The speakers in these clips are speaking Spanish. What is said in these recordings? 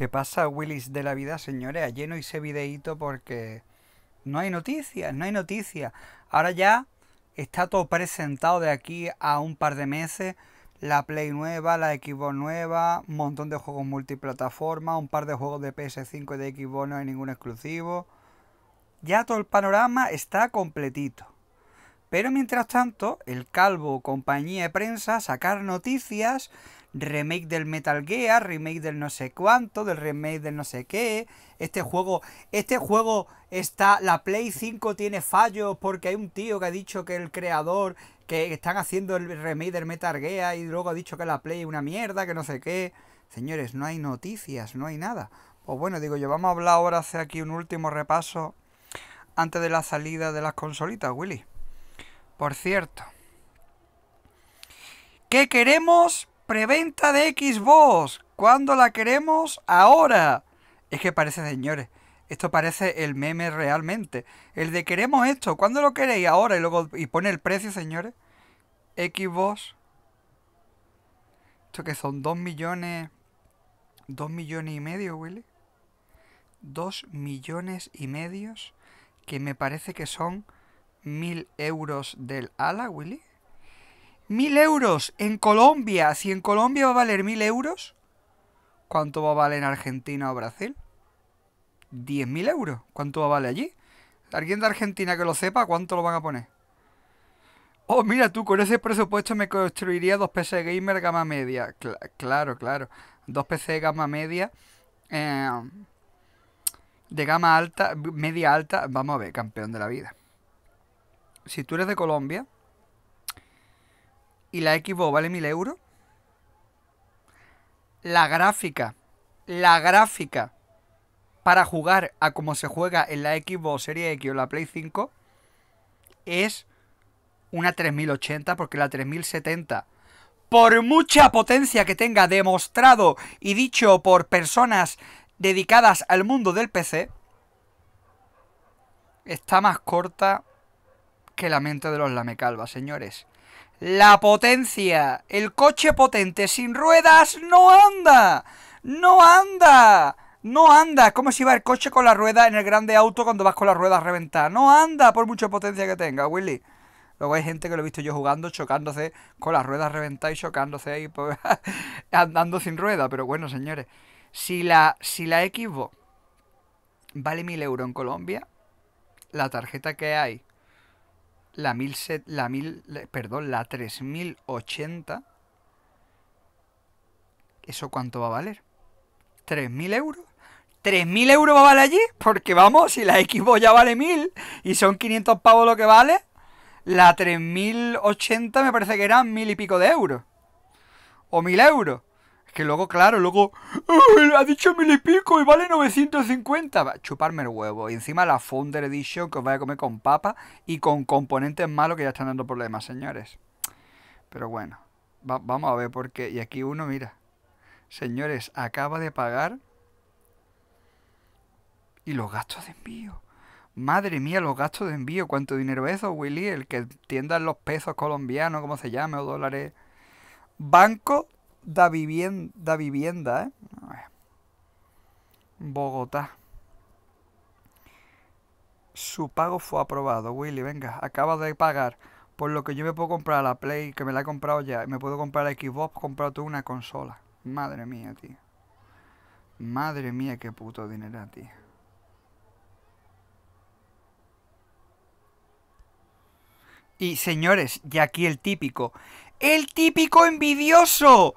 ¿Qué pasa, Willis de la vida, señores? Lleno no hice videíto porque no hay noticias, no hay noticias. Ahora ya está todo presentado de aquí a un par de meses. La Play nueva, la Xbox nueva, un montón de juegos multiplataforma, un par de juegos de PS5 y de Xbox, no hay ningún exclusivo. Ya todo el panorama está completito. Pero mientras tanto, el Calvo, compañía de prensa, sacar noticias remake del Metal Gear, remake del no sé cuánto, del remake del no sé qué. Este juego, este juego está, la Play 5 tiene fallos porque hay un tío que ha dicho que el creador, que están haciendo el remake del Metal Gear y luego ha dicho que la Play es una mierda, que no sé qué. Señores, no hay noticias, no hay nada. Pues bueno, digo yo, vamos a hablar ahora, Hace aquí un último repaso antes de la salida de las consolitas, Willy. Por cierto. ¿Qué queremos preventa de Xbox. ¿Cuándo la queremos? Ahora. Es que parece, señores, esto parece el meme realmente. El de queremos esto, ¿cuándo lo queréis? Ahora. Y luego y pone el precio, señores. Xbox. Esto que son 2 millones... Dos millones y medio, Willy. 2 millones y medios. Que me parece que son mil euros del ala, Willy. Mil euros en Colombia. Si en Colombia va a valer mil euros, ¿cuánto va a valer en Argentina o Brasil? mil euros. ¿Cuánto va a valer allí? ¿Alguien de Argentina que lo sepa, cuánto lo van a poner? Oh, mira tú, con ese presupuesto me construiría dos PC gamer gama media. claro, claro. Dos PC gama media. Eh, de gama alta, media alta. Vamos a ver, campeón de la vida. Si tú eres de Colombia, y la Xbox vale 1000 euros. La gráfica, la gráfica para jugar a como se juega en la Xbox Serie X o la Play 5 es una 3080 porque la 3070 por mucha potencia que tenga demostrado y dicho por personas dedicadas al mundo del PC, está más corta que la mente de los lamecalvas, señores. La potencia. El coche potente sin ruedas no anda. No anda. No anda. como si va el coche con la rueda en el grande auto cuando vas con las ruedas reventadas No anda por mucha potencia que tenga, Willy. Luego hay gente que lo he visto yo jugando, chocándose con las ruedas reventadas y chocándose ahí, pues, andando sin rueda. Pero bueno, señores, si la, si la Xbox vale 1000 euros en Colombia, la tarjeta que hay la, 1000, la, 1000, perdón, la 3080, ¿eso cuánto va a valer? ¿3.000 euros? ¿3.000 euros va a valer allí? Porque vamos, si la equipo ya vale 1.000 y son 500 pavos lo que vale, la 3080 me parece que eran 1.000 y pico de euros. O 1.000 euros. Que luego, claro, luego. ha dicho mil y pico y vale 950. Va, chuparme el huevo. Y encima la Founder Edition que os vaya a comer con papa y con componentes malos que ya están dando problemas, señores. Pero bueno, vamos a ver por qué. Y aquí uno, mira. Señores, acaba de pagar. Y los gastos de envío. Madre mía, los gastos de envío. ¿Cuánto dinero es eso, Willy? El que tiendan los pesos colombianos, como se llame, o dólares. Banco da vivienda, vivienda ¿eh? Bogotá. Su pago fue aprobado. Willy, venga, acaba de pagar. Por lo que yo me puedo comprar la Play, que me la he comprado ya. Me puedo comprar la Xbox, comprar una consola. Madre mía, tío. Madre mía, qué puto dinero, tío. Y señores, y aquí el típico. ¡El típico envidioso!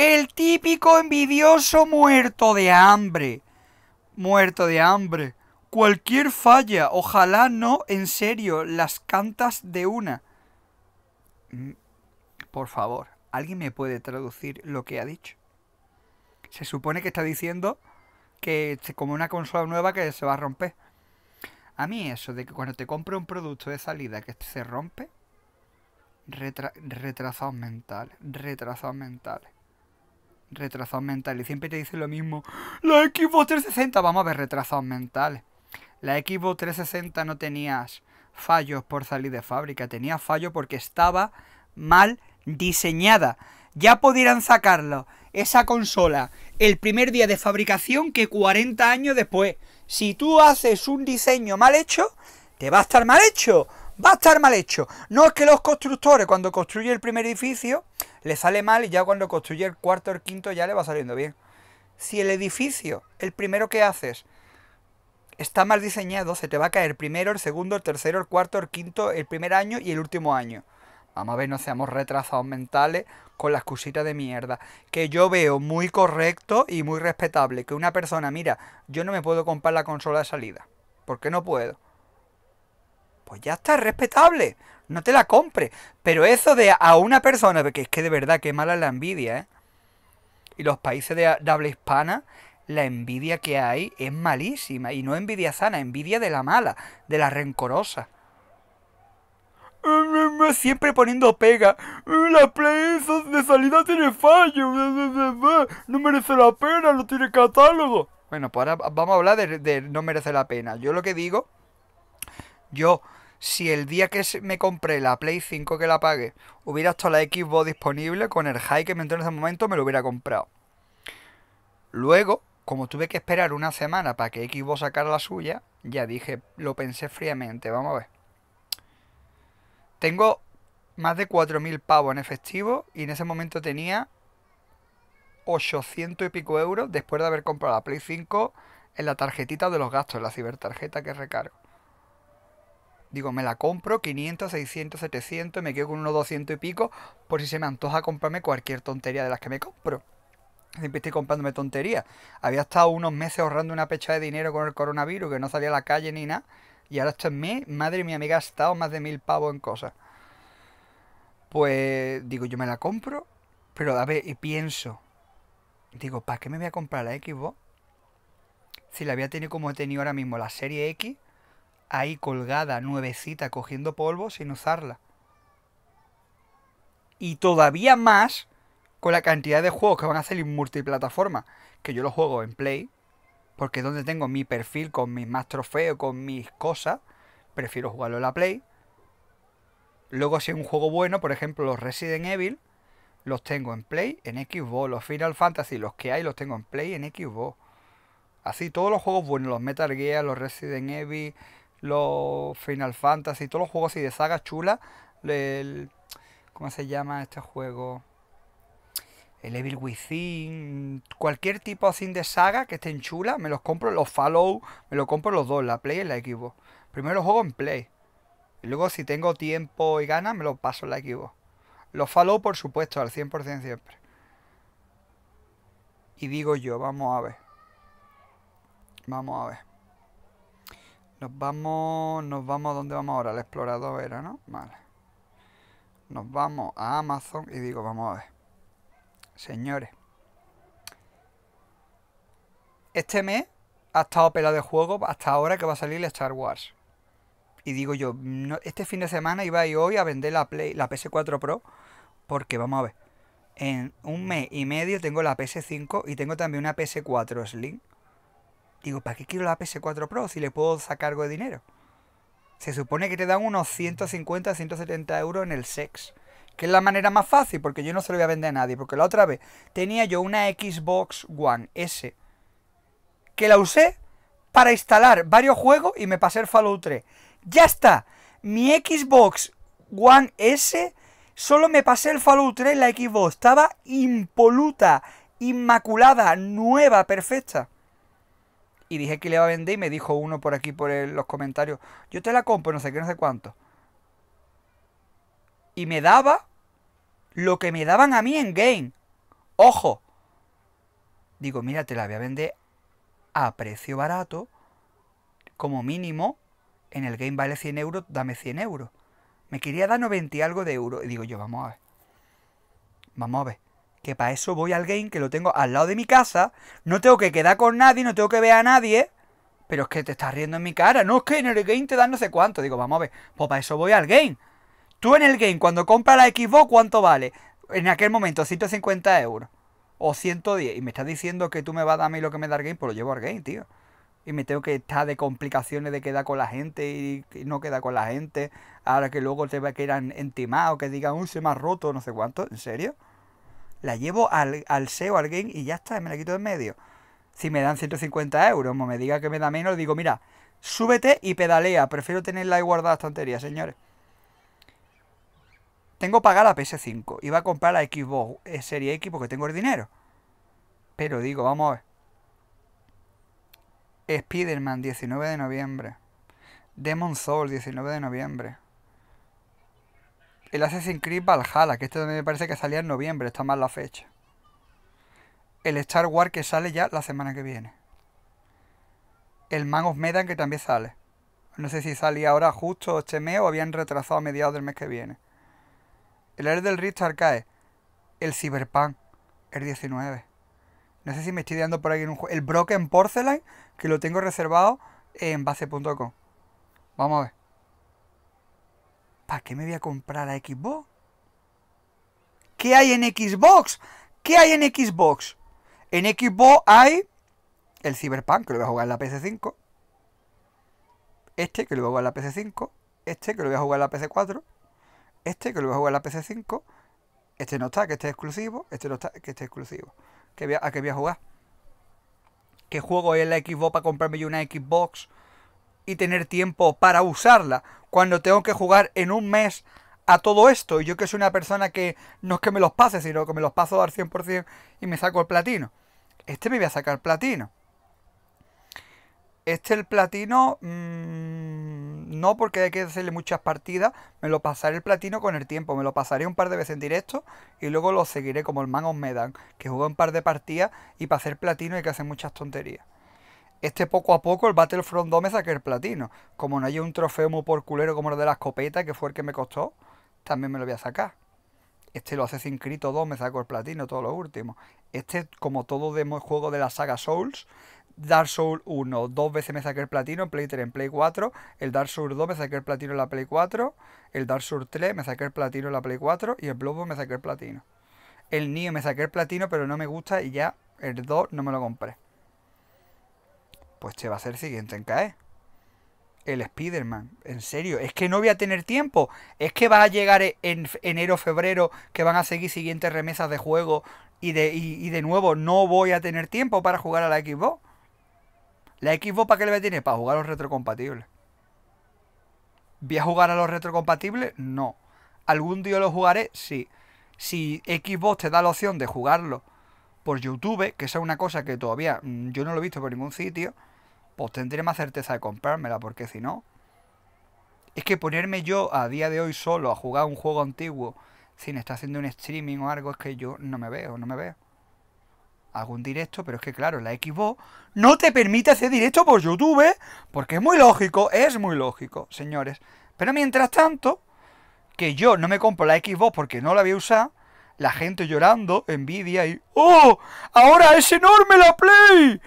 El típico envidioso muerto de hambre. Muerto de hambre. Cualquier falla, ojalá no, en serio, las cantas de una. Mm, por favor, ¿alguien me puede traducir lo que ha dicho? Se supone que está diciendo que como una consola nueva que se va a romper. A mí eso de que cuando te compras un producto de salida que se rompe, retra mental, mentales, mental mental mentales. Siempre te dicen lo mismo. La Xbox 360, vamos a ver retrasados mentales. La Xbox 360 no tenías fallos por salir de fábrica, tenía fallo porque estaba mal diseñada. Ya pudieran sacarlo, esa consola, el primer día de fabricación que 40 años después. Si tú haces un diseño mal hecho, te va a estar mal hecho va a estar mal hecho. No es que los constructores cuando construye el primer edificio le sale mal y ya cuando construye el cuarto o el quinto ya le va saliendo bien. Si el edificio, el primero que haces, está mal diseñado, se te va a caer primero, el segundo, el tercero, el cuarto, el quinto, el primer año y el último año. Vamos a ver, no seamos retrasados mentales con las cositas de mierda. Que yo veo muy correcto y muy respetable que una persona, mira, yo no me puedo comprar la consola de salida. ¿Por qué no puedo? pues ya está, respetable. No te la compres. Pero eso de a una persona, Que es que de verdad que mala la envidia, ¿eh? Y los países de, habla hispana, la envidia que hay es malísima. Y no envidia sana, envidia de la mala, de la rencorosa. Siempre poniendo pega. La playas de salida tiene fallo. No merece la pena, no tiene catálogo. Bueno, pues ahora vamos a hablar de no merece la pena. Yo lo que digo yo, si el día que me compré la Play 5 que la pagué, hubiera estado la Xbox disponible, con el high que me entró en ese momento, me lo hubiera comprado. Luego, como tuve que esperar una semana para que Xbox sacara la suya, ya dije, lo pensé fríamente, vamos a ver. Tengo más de 4.000 pavos en efectivo y en ese momento tenía 800 y pico euros después de haber comprado la Play 5 en la tarjetita de los gastos, la cibertarjeta que recargo digo, me la compro 500, 600, 700, me quedo con unos 200 y pico por si se me antoja comprarme cualquier tontería de las que me compro. Siempre estoy comprándome tonterías. Había estado unos meses ahorrando una pecha de dinero con el coronavirus, que no salía a la calle ni nada. Y ahora esto es mí madre mía, me he gastado más de mil pavos en cosas. Pues digo, yo me la compro, pero a ver, y pienso. Digo, ¿para qué me voy a comprar la Xbox? Si la había tenido como he tenido ahora mismo la serie X ahí colgada, nuevecita, cogiendo polvo sin usarla. Y todavía más con la cantidad de juegos que van a hacer en multiplataforma. Que yo los juego en Play, porque es donde tengo mi perfil con mis más trofeos, con mis cosas. Prefiero jugarlo en la Play. Luego, si es un juego bueno, por ejemplo, los Resident Evil, los tengo en Play, en Xbox. Los Final Fantasy, los que hay, los tengo en Play, en Xbox. Así, todos los juegos buenos, los Metal Gear, los Resident Evil, los Final Fantasy, todos los juegos así de saga chula. El, ¿Cómo se llama este juego? El Evil Within, cualquier tipo así de saga que estén chula, me los compro, los follow me los compro los dos, la Play y la Xbox. Primero los juego en Play. Y luego si tengo tiempo y ganas, me los paso en la Xbox. Los follow por supuesto, al 100% siempre. Y digo yo, vamos a ver. Vamos a ver. Nos vamos, nos vamos, ¿dónde vamos ahora? El explorador era, ¿no? Vale. Nos vamos a Amazon y digo, vamos a ver. Señores. Este mes ha estado pelado de juego hasta ahora que va a salir Star Wars. Y digo yo, este fin de semana iba a ir hoy a vender la, la PS4 Pro. Porque vamos a ver. En un mes y medio tengo la PS5 y tengo también una PS4 Slim. Digo, ¿para qué quiero la PS4 Pro si le puedo sacar algo de dinero? Se supone que te dan unos 150, 170 euros en el sex. Que es la manera más fácil, porque yo no se lo voy a vender a nadie. Porque la otra vez tenía yo una Xbox One S. Que la usé para instalar varios juegos y me pasé el Fallout 3. ¡Ya está! Mi Xbox One S Solo me pasé el Fallout 3 en la Xbox. Estaba impoluta, inmaculada, nueva, perfecta y dije que le iba a vender y me dijo uno por aquí, por los comentarios, yo te la compro, no sé qué, no sé cuánto. Y me daba lo que me daban a mí en game. Ojo. Digo, mira, te la voy a vender a precio barato, como mínimo, en el game vale 100 euros, dame 100 euros. Me quería dar 90 y algo de euros. Y digo yo, vamos a ver. Vamos a ver que para eso voy al game, que lo tengo al lado de mi casa, no tengo que quedar con nadie, no tengo que ver a nadie, pero es que te estás riendo en mi cara, no es que en el game te dan no sé cuánto, digo, vamos a ver, pues para eso voy al game. Tú en el game, cuando compras la Xbox, ¿cuánto vale? En aquel momento, 150 euros. O 110. Y me estás diciendo que tú me vas a dar a mí lo que me da el game, pues lo llevo al game, tío. Y me tengo que estar de complicaciones de quedar con la gente y no quedar con la gente. Ahora que luego te va a quedar entimado, que digan, un se me ha roto, no sé cuánto. ¿En serio? la llevo al, SEO, al game y ya está, me la quito de en medio. Si me dan 150 euros, como me diga que me da menos, digo, mira, súbete y pedalea. Prefiero tenerla ahí guardada tonterías, señores. Tengo pagada la PS5. Iba a comprar la Xbox eh, Serie X porque tengo el dinero. Pero digo, vamos a ver. Spider-Man, 19 de noviembre. Demon Soul, 19 de noviembre el Assassin's Creed Valhalla, que este también me parece que salía en noviembre, está mal la fecha. El Star Wars que sale ya la semana que viene. El Man of Medan que también sale. No sé si salía ahora justo este mes o habían retrasado a mediados del mes que viene. El Air del Richard cae. El Cyberpunk, el 19. No sé si me estoy dando por ahí en un juego. El Broken Porcelain, que lo tengo reservado en base.com. Vamos a ver. ¿Para qué me voy a comprar la Xbox? ¿Qué hay en Xbox? ¿Qué hay en Xbox? En Xbox hay el Cyberpunk, que lo voy a jugar en la PC5. Este, que lo voy a jugar en la PC5. Este, que lo voy a jugar en la PC4. Este, que lo voy a jugar en la PC5. Este no está, que este es exclusivo. Este no está, que este es exclusivo. a, ¿A qué voy a jugar? ¿Qué juego es la Xbox para comprarme yo una Xbox? y tener tiempo para usarla cuando tengo que jugar en un mes a todo esto. Y yo que soy una persona que no es que me los pase, sino que me los paso al 100% y me saco el platino. Este me voy a sacar platino. Este el platino... Mm, no porque hay que hacerle muchas partidas. Me lo pasaré el platino con el tiempo. Me lo pasaré un par de veces en directo. Y luego lo seguiré como el Man of Medan. Que juega un par de partidas. Y para hacer platino hay que hacer muchas tonterías este poco a poco el Battlefront 2 me saqué el platino. Como no hay un trofeo muy por culero como el de la escopeta, que fue el que me costó, también me lo voy a sacar. Este lo hace sin Crito 2, me saco el platino, todo lo último. Este, como todo de juego de la saga Souls, Dark Souls 1, dos veces me saqué el platino en Play 3, en Play 4, el Dark Souls 2 me saqué el platino en la Play 4, el Dark Souls 3 me saqué el platino en la Play 4 y el Bloodborne me saqué el platino. El Nioh me saqué el platino, pero no me gusta y ya el 2 no me lo compré pues te va a ser el siguiente en CAE El Spider-Man, en serio, es que no voy a tener tiempo. Es que va a llegar en enero, febrero, que van a seguir siguientes remesas de juego. Y de, y, de nuevo, no voy a tener tiempo para jugar a la Xbox. ¿La Xbox para qué le voy a tener? Para jugar a los retrocompatibles. ¿Voy a jugar a los retrocompatibles? No. ¿Algún día lo jugaré? Sí. Si Xbox te da la opción de jugarlo por YouTube, que esa es una cosa que todavía mm, yo no lo he visto por ningún sitio, pues tendré más certeza de comprármela, porque si no... Es que ponerme yo a día de hoy solo a jugar un juego antiguo sin estar haciendo un streaming o algo, es que yo no me veo, no me veo. Hago un directo, pero es que claro, la Xbox no te permite hacer directo por YouTube, ¿eh? porque es muy lógico, es muy lógico, señores. Pero mientras tanto, que yo no me compro la Xbox porque no la voy a usar, la gente llorando, envidia y... ¡Oh! ¡Ahora es enorme la Play!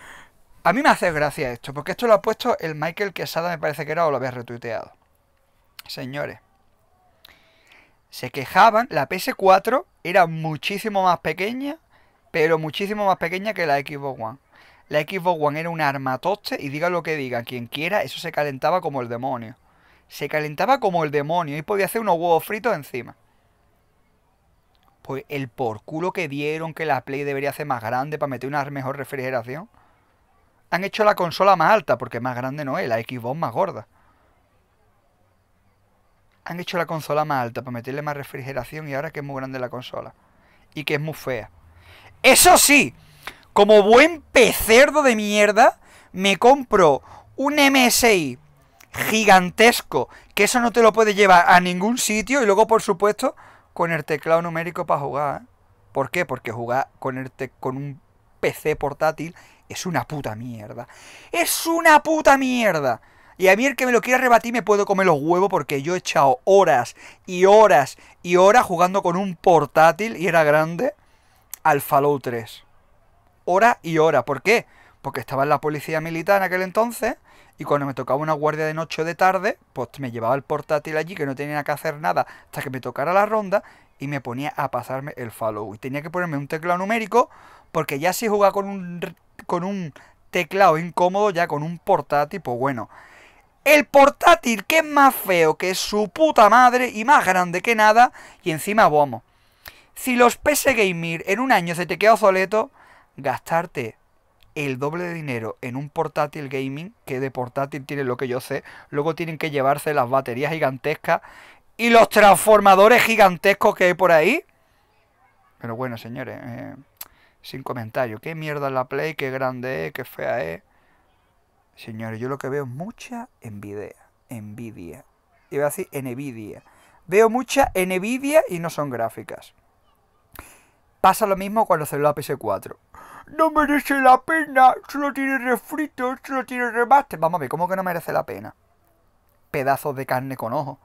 A mí me hace gracia esto, porque esto lo ha puesto el Michael Quesada, me parece que era, o lo había retuiteado. Señores, se quejaban, la PS4 era muchísimo más pequeña, pero muchísimo más pequeña que la Xbox One. La Xbox One era un armatoste y diga lo que diga, quien quiera, eso se calentaba como el demonio. Se calentaba como el demonio y podía hacer unos huevos fritos encima. Pues el por culo que dieron que la Play debería ser más grande para meter una mejor refrigeración han hecho la consola más alta, porque más grande no es, la Xbox más gorda. Han hecho la consola más alta para meterle más refrigeración y ahora que es muy grande la consola. Y que es muy fea. Eso sí, como buen pecerdo de mierda, me compro un MSI gigantesco, que eso no te lo puede llevar a ningún sitio y luego, por supuesto, con el teclado numérico para jugar. ¿eh? ¿Por qué? Porque jugar con, con un PC portátil es una puta mierda. Es una puta mierda. Y a mí el que me lo quiera rebatir me puedo comer los huevos porque yo he echado horas y horas y horas jugando con un portátil y era grande al Fallout 3. Hora y hora. ¿Por qué? Porque estaba en la policía militar en aquel entonces y cuando me tocaba una guardia de noche o de tarde, pues me llevaba el portátil allí que no tenía que hacer nada hasta que me tocara la ronda y me ponía a pasarme el Fallout. Y tenía que ponerme un teclado numérico porque ya si jugaba con un con un teclado incómodo, ya con un portátil, pues bueno. El portátil que es más feo que su puta madre y más grande que nada, y encima vamos. Si los PS Gamer en un año se te queda obsoleto, gastarte el doble de dinero en un portátil gaming, que de portátil tiene lo que yo sé, luego tienen que llevarse las baterías gigantescas y los transformadores gigantescos que hay por ahí. Pero bueno, señores, eh, sin comentario. Qué mierda es la Play, qué grande es, eh, qué fea es. Eh. Señores, yo lo que veo es mucha envidia. Envidia. voy a decir envidia. Veo mucha envidia y no son gráficas. Pasa lo mismo cuando se la PS4. No merece la pena, solo tiene refritos. solo tiene remaster. Vamos a ver, ¿cómo que no merece la pena? Pedazos de carne con ojo.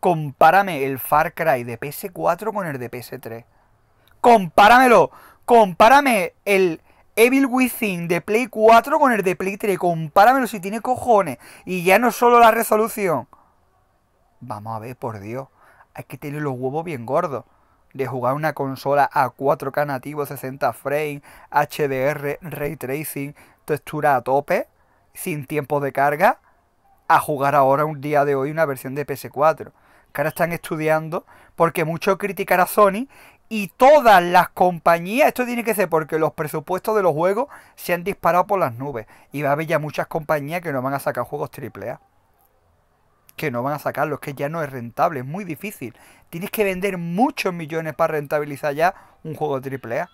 Compárame el Far Cry de PS4 con el de PS3. ¡Compáramelo! Compárame el Evil Within de Play 4 con el de Play 3. Compáramelo si tiene cojones. Y ya no solo la resolución. Vamos a ver, por Dios. Hay que tener los huevos bien gordos. De jugar una consola a 4K nativo, 60 frames, HDR, ray tracing, textura a tope, sin tiempo de carga, a jugar ahora un día de hoy una versión de PS4. Que ahora están estudiando, porque mucho criticar a Sony y todas las compañías, esto tiene que ser porque los presupuestos de los juegos se han disparado por las nubes y va a haber ya muchas compañías que no van a sacar juegos AAA. Que no van a sacarlos, que ya no es rentable, es muy difícil. Tienes que vender muchos millones para rentabilizar ya un juego AAA.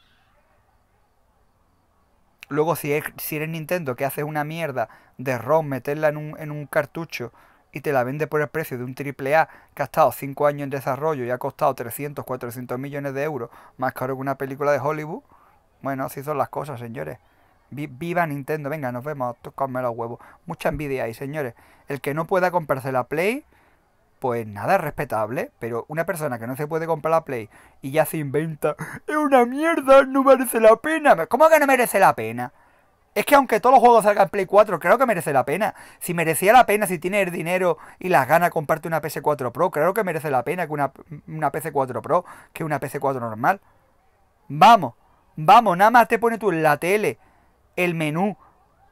Luego, si, eres Nintendo, que haces una mierda de ROM, meterla en un cartucho y te la vende por el precio de un triple A que ha estado 5 años en desarrollo y ha costado 300, 400 millones de euros, más caro que una película de Hollywood, bueno, así son las cosas, señores. Viva Nintendo, venga, nos vemos, tocadme los huevos. Mucha envidia ahí, señores. El que no pueda comprarse la Play, pues nada, es respetable. Pero una persona que no se puede comprar la Play y ya se inventa, es una mierda, no merece la pena. ¿Cómo que no merece la pena? Es que aunque todos los juegos salgan Play 4, creo que merece la pena. Si merecía la pena, si tienes dinero y las ganas, comparte una PS4 Pro. Creo que merece la pena que una, una PS4 Pro que una PS4 normal. Vamos, vamos, nada más te pone tú la tele, el menú.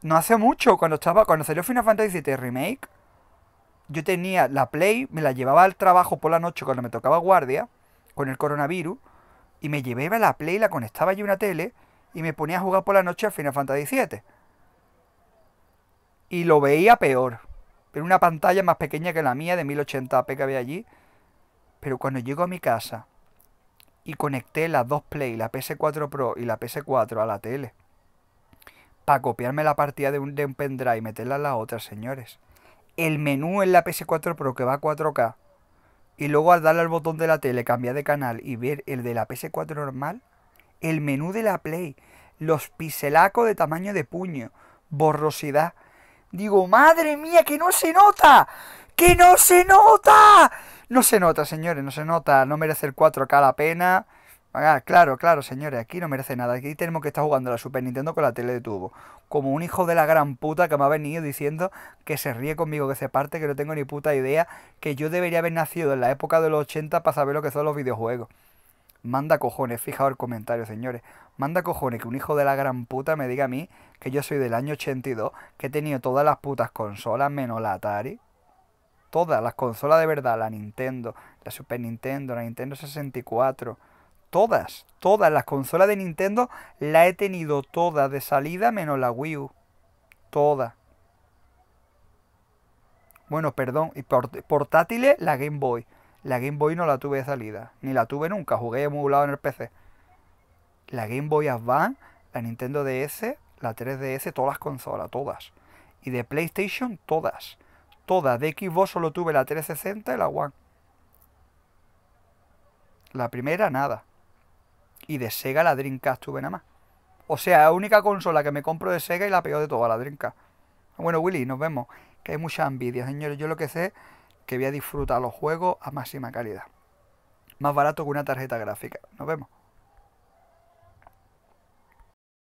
No hace mucho, cuando estaba, cuando salió Final Fantasy VII Remake, yo tenía la Play, me la llevaba al trabajo por la noche cuando me tocaba guardia, con el coronavirus, y me llevaba la Play, la conectaba yo una tele, y me ponía a jugar por la noche a Final Fantasy VII. Y lo veía peor. Era una pantalla más pequeña que la mía de 1080p que había allí. Pero cuando llego a mi casa y conecté las dos Play, la PS4 Pro y la PS4 a la tele, para copiarme la partida de un, de un pendrive y meterla a la otra, señores. El menú en la PS4 Pro que va a 4K y luego al darle al botón de la tele, cambiar de canal y ver el de la PS4 normal, el menú de la Play, los piselacos de tamaño de puño, borrosidad. Digo, madre mía, que no se nota, que no se nota. No se nota, señores, no se nota, no merece el 4K la pena. Ah, claro, claro, señores, aquí no merece nada. Aquí tenemos que estar jugando la Super Nintendo con la tele de tubo. Como un hijo de la gran puta que me ha venido diciendo que se ríe conmigo, que se parte, que no tengo ni puta idea, que yo debería haber nacido en la época de los 80 para saber lo que son los videojuegos. Manda cojones, fijaos el comentario, señores. Manda cojones que un hijo de la gran puta me diga a mí que yo soy del año 82, que he tenido todas las putas consolas menos la Atari. Todas las consolas de verdad, la Nintendo, la Super Nintendo, la Nintendo 64. Todas, todas las consolas de Nintendo la he tenido todas de salida menos la Wii U. Todas. Bueno, perdón, y portátiles la Game Boy. La Game Boy no la tuve de salida, ni la tuve nunca, jugué emulado en el PC. La Game Boy Advance, la Nintendo DS, la 3DS, todas las consolas, todas. Y de PlayStation, todas. Todas. De Xbox solo tuve la 360 y la One. La primera, nada. Y de Sega, la Dreamcast tuve nada más. O sea, la única consola que me compro de Sega y la peor de todas, la Dreamcast. Bueno, Willy, nos vemos. Que hay mucha envidia, señores. Yo lo que sé que voy a disfrutar los juegos a máxima calidad. Más barato que una tarjeta gráfica. Nos vemos.